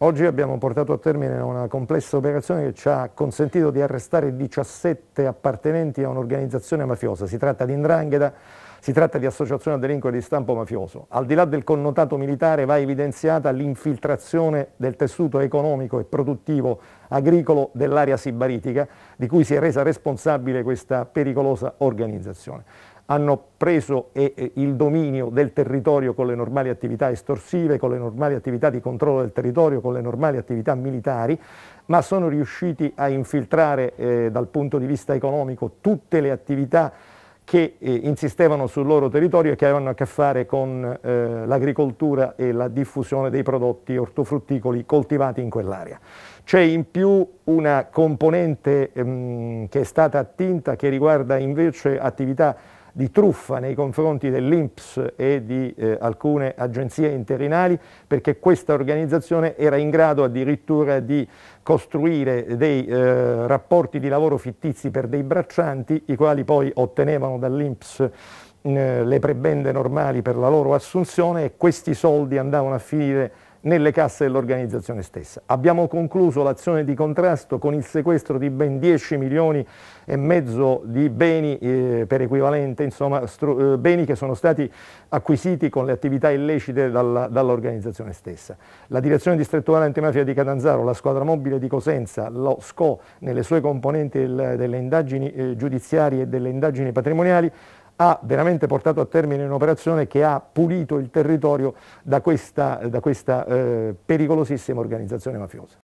Oggi abbiamo portato a termine una complessa operazione che ci ha consentito di arrestare 17 appartenenti a un'organizzazione mafiosa. Si tratta di Indrangheta, si tratta di associazione a delinquere di stampo mafioso. Al di là del connotato militare va evidenziata l'infiltrazione del tessuto economico e produttivo agricolo dell'area sibaritica di cui si è resa responsabile questa pericolosa organizzazione hanno preso eh, eh, il dominio del territorio con le normali attività estorsive, con le normali attività di controllo del territorio, con le normali attività militari, ma sono riusciti a infiltrare eh, dal punto di vista economico tutte le attività che eh, insistevano sul loro territorio e che avevano a che fare con eh, l'agricoltura e la diffusione dei prodotti ortofrutticoli coltivati in quell'area. C'è in più una componente ehm, che è stata attinta che riguarda invece attività di truffa nei confronti dell'INPS e di eh, alcune agenzie interinali perché questa organizzazione era in grado addirittura di costruire dei eh, rapporti di lavoro fittizi per dei braccianti i quali poi ottenevano dall'INPS eh, le prebende normali per la loro assunzione e questi soldi andavano a finire nelle casse dell'organizzazione stessa. Abbiamo concluso l'azione di contrasto con il sequestro di ben 10 milioni e mezzo di beni eh, per equivalente, insomma eh, beni che sono stati acquisiti con le attività illecite dall'organizzazione stessa. La direzione distrettuale antimafia di Catanzaro, la squadra mobile di Cosenza, lo SCO nelle sue componenti del, delle indagini eh, giudiziarie e delle indagini patrimoniali ha veramente portato a termine un'operazione che ha pulito il territorio da questa, da questa eh, pericolosissima organizzazione mafiosa.